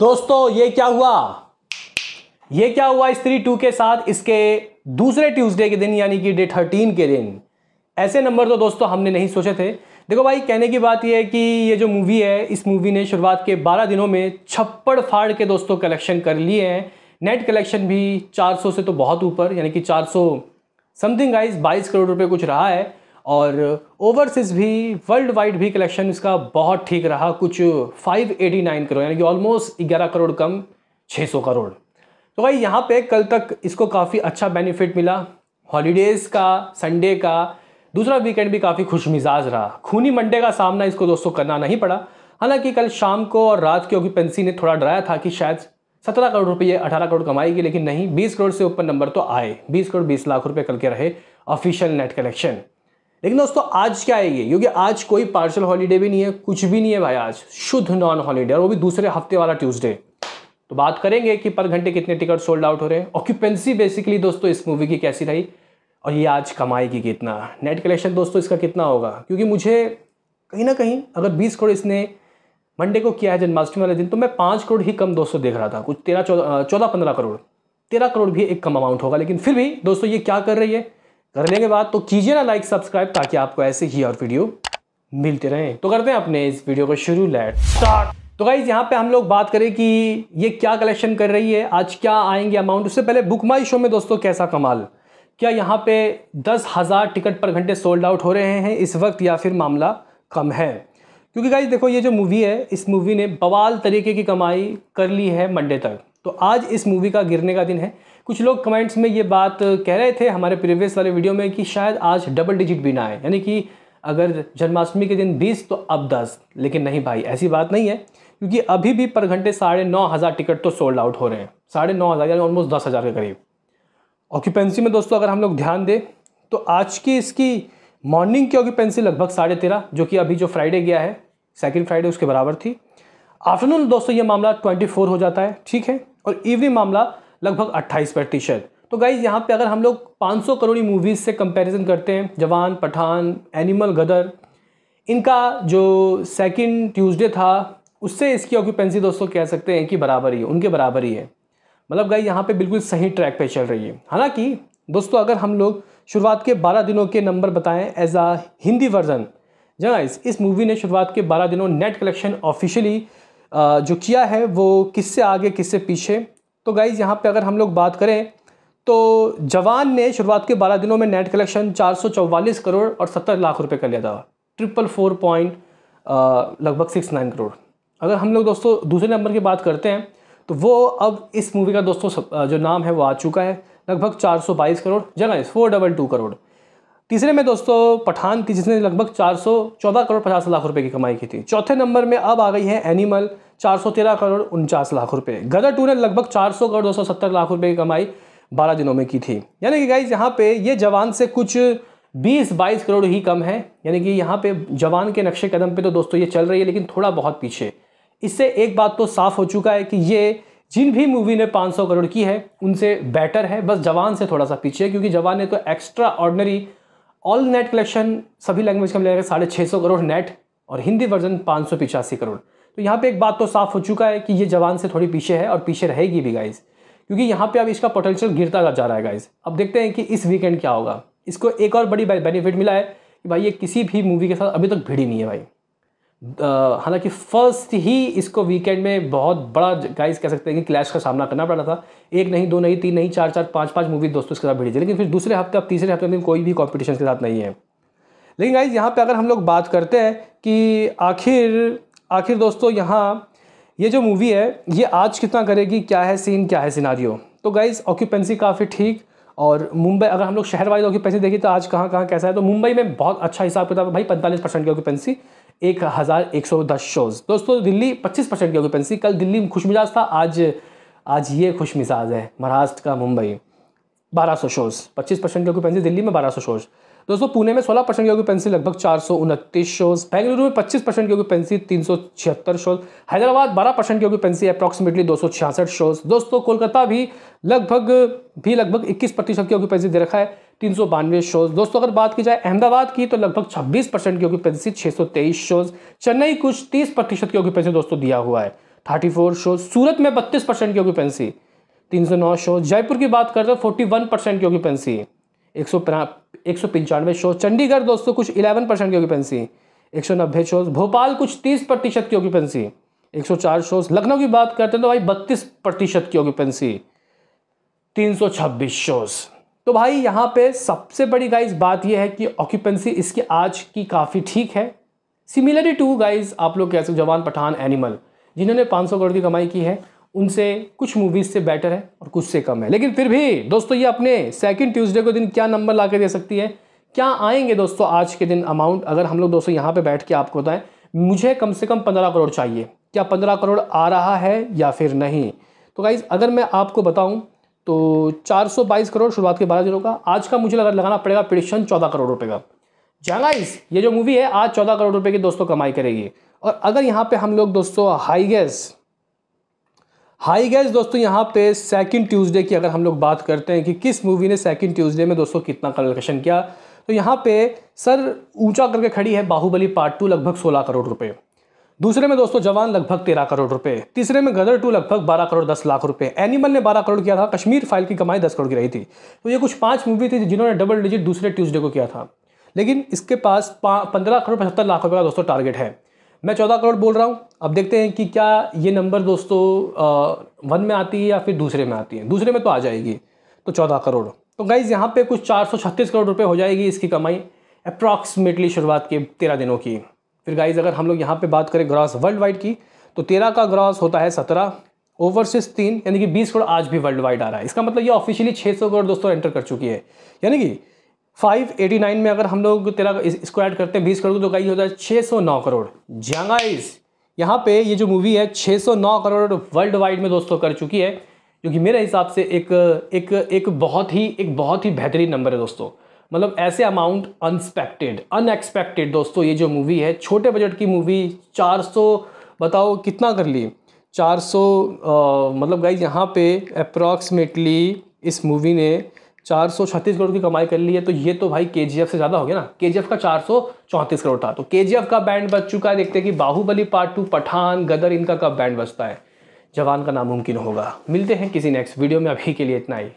दोस्तों ये क्या हुआ ये क्या हुआ स्त्री टू के साथ इसके दूसरे ट्यूसडे के दिन यानी कि डे थर्टीन के दिन ऐसे नंबर तो दोस्तों हमने नहीं सोचे थे देखो भाई कहने की बात यह है कि ये जो मूवी है इस मूवी ने शुरुआत के 12 दिनों में छप्पड़ फाड़ के दोस्तों कलेक्शन कर लिए हैं नेट कलेक्शन भी 400 से तो बहुत ऊपर यानी कि 400 समथिंग आइज 22 करोड़ रुपए कुछ रहा है और ओवरसीज़ भी वर्ल्ड वाइड भी कलेक्शन इसका बहुत ठीक रहा कुछ 589 करोड़ यानी कि ऑलमोस्ट 11 करोड़ कम 600 करोड़ तो भाई यहाँ पे कल तक इसको काफ़ी अच्छा बेनिफिट मिला हॉलीडेज़ का संडे का दूसरा वीकेंड भी काफ़ी खुश मिजाज रहा खूनी मंडे का सामना इसको दोस्तों करना नहीं पड़ा हालांकि कल शाम को और रात की ऑक्यूपेंसी ने थोड़ा डराया था कि शायद सत्रह करोड़ रुपये अठारह करोड़ कमाएगी लेकिन नहीं बीस करोड़ से ऊपर नंबर तो आए बीस करोड़ बीस लाख रुपये कल के रहे ऑफिशियल नेट कलेक्शन लेकिन दोस्तों आज क्या है ये क्योंकि आज कोई पार्शल हॉलीडे भी नहीं है कुछ भी नहीं है भाई आज शुद्ध नॉन हॉलीडे और वो भी दूसरे हफ्ते वाला ट्यूसडे तो बात करेंगे कि पर घंटे कितने टिकट सोल्ड आउट हो रहे हैं ऑक्यूपेंसी बेसिकली दोस्तों इस मूवी की कैसी रही और ये आज कमाएगी कितना नेट कलेक्शन दोस्तों इसका कितना होगा क्योंकि मुझे कहीं ना कहीं अगर 20 करोड़ इसने मंडे को किया है जन्माष्टमी वाले दिन तो मैं पाँच करोड़ ही कम दोस्तों देख रहा था कुछ तेरह चौदह चौदह पंद्रह करोड़ तेरह करोड़ भी एक कम अमाउंट होगा लेकिन फिर भी दोस्तों ये क्या कर रही है करने के बाद तो कीजिए ना लाइक सब्सक्राइब ताकि आपको ऐसे ही और वीडियो मिलते रहे तो करते हैं अपने इस वीडियो को शुरू लेट स्टार्ट तो गाइज यहाँ पे हम लोग बात करें कि ये क्या कलेक्शन कर रही है आज क्या आएंगे अमाउंट उससे पहले बुक माई शो में दोस्तों कैसा कमाल क्या यहाँ पे दस हज़ार टिकट पर घंटे सोल्ड आउट हो रहे हैं इस वक्त या फिर मामला कम है क्योंकि गाइज देखो ये जो मूवी है इस मूवी ने बवाल तरीके की कमाई कर ली है मंडे तक तो आज इस मूवी का गिरने का दिन है कुछ लोग कमेंट्स में ये बात कह रहे थे हमारे प्रीवियस वाले वीडियो में कि शायद आज डबल डिजिट भी ना आए यानी कि अगर जन्माष्टमी के दिन 20 तो अब 10 लेकिन नहीं भाई ऐसी बात नहीं है क्योंकि अभी भी पर घंटे साढ़े नौ हज़ार टिकट तो सोल्ड आउट हो रहे हैं साढ़े नौ हज़ार यानी ऑलमोस्ट दस हज़ार के करीब ऑक्यूपेंसी में दोस्तों अगर हम लोग ध्यान दें तो आज की इसकी मॉर्निंग की ऑक्यूपेंसी लगभग साढ़े तेरह जो कि अभी जो फ्राइडे गया है सेकेंड फ्राइडे उसके बराबर थी आफ्टरनून दोस्तों ये मामला ट्वेंटी फोर हो जाता है ठीक है और इवनिंग मामला लगभग 28 प्रतिशत तो गाइज यहाँ पे अगर हम लोग 500 करोड़ी मूवीज़ से कंपैरिजन करते हैं जवान पठान एनिमल गदर इनका जो सेकंड ट्यूसडे था उससे इसकी ऑक्यूपेंसी दोस्तों कह सकते हैं कि बराबर ही है उनके बराबर ही है मतलब गाइज यहाँ पे बिल्कुल सही ट्रैक पे चल रही है हालांकि दोस्तों अगर हम लोग शुरुआत के बारह दिनों के नंबर बताएँ एज आ हिंदी वर्जन जनाइज इस मूवी ने शुरुआत के बारह दिनों नेट कलेक्शन ऑफिशियली जो किया है वो किससे आगे किससे पीछे तो गाइज़ यहाँ पे अगर हम लोग बात करें तो जवान ने शुरुआत के 12 दिनों में नेट कलेक्शन 444 करोड़ और 70 लाख रुपए कर लिया था ट्रिपल फोर पॉइंट लगभग सिक्स नाइन करोड़ अगर हम लोग दोस्तों दूसरे नंबर की बात करते हैं तो वो अब इस मूवी का दोस्तों जो नाम है वो आ चुका है लगभग 422 करोड़ जगह फोर डबल टू करोड़ तीसरे में दोस्तों पठान थी जिसने लगभग चौदह करोड़ पचास लाख रुपए की कमाई की थी चौथे नंबर में अब आ गई है एनिमल 413 करोड़ उनचास लाख रुपए गदर टू ने लगभग 400 करोड़ 270 लाख रुपए की कमाई 12 दिनों में की थी यानी कि गाइज यहाँ पे ये जवान से कुछ 20-22 करोड़ ही कम है यानी कि यहाँ पे जवान के नक्शे कदम पे तो दोस्तों ये चल रही है लेकिन थोड़ा बहुत पीछे इससे एक बात तो साफ हो चुका है कि ये जिन भी मूवी ने 500 करोड़ की है उनसे बेटर है बस जवान से थोड़ा सा पीछे है क्योंकि जवान ने तो extraordinary all net collection सभी लैंग्वेज का मिलेगा साढ़े छः सौ करोड़ नेट और हिंदी वर्जन पाँच सौ पिचासी करोड़ तो यहाँ पे एक बात तो साफ हो चुका है कि ये जवान से थोड़ी पीछे है और पीछे रहेगी भी गाइज क्योंकि यहाँ पे अब इसका पोटेंशियल गिरता जा रहा है गाइज अब देखते हैं कि इस वीकेंड क्या होगा इसको एक और बड़ी बेनिफिट मिला है कि भाई ये किसी भी मूवी के साथ अभी तक भिड़ी नहीं है भाई हालांकि फर्स्ट ही इसको वीकेंड में बहुत बड़ा गाइस कह सकते हैं कि क्लैश का सामना करना पड़ा था एक नहीं दो नहीं तीन नहीं चार चार पाँच पाँच मूवी दोस्तों इसके साथ भिड़ी थी लेकिन फिर दूसरे हफ्ते अब तीसरे हफ्ते में कोई भी कॉम्पिटिशन के साथ नहीं है लेकिन गाइज यहाँ पर अगर हम लोग बात करते हैं कि आखिर आखिर दोस्तों यहाँ ये जो मूवी है ये आज कितना करेगी क्या है सीन क्या है सिनारियो तो गाइज ऑक्यूपेंसी काफ़ी ठीक और मुंबई अगर हम लोग शहर वाइज ऑक्यूपेंसी देखें तो आज कहाँ कहाँ कैसा है तो मुंबई में बहुत अच्छा हिसाब किताब है भाई पैंतालीस परसेंट की ऑक्यूपेंसी एक हज़ार एक सौ दस शोज़ दोस्तों दिल्ली पच्चीस परसेंट की ऑक्यूपेंसी कल दिल्ली में मिजाज था आज आज ये खुश मिजाज है महाराष्ट्र का मुंबई बारह सौ शोज़ पच्चीस परसेंट की ऑक्यूपेंसी दिल्ली में बारह सौ शोज़ दोस्तों पुणे में 16 परसेंट की ऑक्यूपेंसी लगभग चार सौ उनतीस शोज बेंगलुरु में 25 परसेंट की ऑक्यूपेंसी तीन सौ छिहत्तर शोज हैदराबाद 12 परसेंट की ऑक्यूपेंसी अप्रॉक्सीमेटली दो सौ छियासठ शोज दोस्तों कोलकाता भी लगभग भी लगभग 21 प्रतिशत की ऑक्यूपेंसी दे रखा है तीन सौ बानवे शोज दोस्तों अगर बात की जाए अहमदाबाद की तो लगभग 26 परसेंट की ऑक्यूपेंसी तेईस शोज चेन्नई कुछ 30 प्रतिशत की ऑक्यूपेंसी दोस्तों दिया हुआ है थर्टी फोर शोज सूरत में बत्तीस परसेंट की ऑक्यूपेंसी नौ शोज जयपुर की बात करें तो वन परसेंट की ऑक्यूपेंसी एक सौ एक सौ पंचानवे शोज चंडीगढ़ दोस्तों कुछ इलेवन परसेंट की ऑक्यूपेंसी एक सौ नब्बे शोज भोपाल कुछ तीस प्रतिशत की ऑक्यूपेंसी एक सौ चार शोज लखनऊ की बात करते हैं तो भाई बत्तीस प्रतिशत की ऑक्यूपेंसी तीन सौ छब्बीस शोज तो भाई यहाँ पे सबसे बड़ी गाइज बात यह है कि ऑक्यूपेंसी इसकी आज की काफ़ी ठीक है सिमिलरली टू गाइज आप लोग कह सकते जवान पठान एनिमल जिन्होंने 500 करोड़ की कमाई की है उनसे कुछ मूवीज़ से बेटर है और कुछ से कम है लेकिन फिर भी दोस्तों ये अपने सेकेंड ट्यूसडे को दिन क्या नंबर ला के दे सकती है क्या आएंगे दोस्तों आज के दिन अमाउंट अगर हम लोग दोस्तों यहाँ पे बैठ के आपको बताएं मुझे कम से कम पंद्रह करोड़ चाहिए क्या पंद्रह करोड़ आ रहा है या फिर नहीं तो गाइज़ अगर मैं आपको बताऊँ तो चार करोड़ शुरुआत के बारह दिनों का आज का मुझे अगर लगाना पड़ेगा प्रिडिक्शन चौदह करोड़ रुपये का जहाँगाइज ये जो मूवी है आज चौदह करोड़ रुपये की दोस्तों कमाई करेगी और अगर यहाँ पर हम लोग दोस्तों हाईगेस्ट हाय गैस दोस्तों यहाँ पे सेकंड ट्यूसडे की अगर हम लोग बात करते हैं कि किस मूवी ने सेकंड ट्यूसडे में दोस्तों कितना कलेक्शन किया तो यहाँ पे सर ऊंचा करके खड़ी है बाहुबली पार्ट टू लगभग 16 करोड़ रुपए दूसरे में दोस्तों जवान लगभग 13 करोड़ रुपए तीसरे में गदर टू लगभग 12 करोड़ 10 लाख रुपए एनिमल ने 12 करोड़ किया था कश्मीर फाइल की कमाई 10 करोड़ की रही थी तो ये कुछ पाँच मूवी थी जिन्होंने डबल डिजिट दूसरे ट्यूज़डे को किया था लेकिन इसके पास पंद्रह करोड़ पचहत्तर लाख रुपये का दोस्तों टारगेट है मैं चौदह करोड़ बोल रहा हूँ अब देखते हैं कि क्या ये नंबर दोस्तों वन में आती है या फिर दूसरे में आती है दूसरे में तो आ जाएगी तो चौदह करोड़ तो गाइज़ यहाँ पे कुछ चार सौ छत्तीस करोड़ रुपये हो जाएगी इसकी कमाई अप्रॉक्सीमेटली शुरुआत के तेरह दिनों की फिर गाइज़ अगर हम लोग यहाँ पर बात करें ग्रॉस वर्ल्ड वाइड की तो तेरह का ग्रॉस होता है सत्रह ओवरसीज तीन यानी कि बीस करोड़ आज भी वर्ल्ड वाइड आ रहा है इसका मतलब ये ऑफिशियली छः सौ करोड़ दोस्तों एंटर कर चुकी है यानी कि 589 में अगर हम लोग तेरा इसको ऐड करते हैं बीस करोड़ तो कई हो जाए छः सौ नौ करोड़ जंगाइज यहाँ पे ये जो मूवी है 609 करोड़ वर्ल्ड वाइड में दोस्तों कर चुकी है जो कि मेरे हिसाब से एक एक एक बहुत ही एक बहुत ही बेहतरीन नंबर है दोस्तों मतलब ऐसे अमाउंट अनस्पेक्टेड अनएक्सपेक्टेड दोस्तों ये जो मूवी है छोटे बजट की मूवी चार बताओ कितना कर ली चार मतलब गाइज यहाँ पर अप्रॉक्सीमेटली इस मूवी ने चार सौ छत्तीस करोड़ की कमाई कर ली है तो ये तो भाई के से ज़्यादा हो गया ना के का चार सौ चौंतीस करोड़ था तो के का बैंड बच चुका है देखते हैं कि बाहुबली पार्ट टू पठान गदर इनका कब बैंड बचता है जवान का नामुमकिन होगा मिलते हैं किसी नेक्स्ट वीडियो में अभी के लिए इतना ही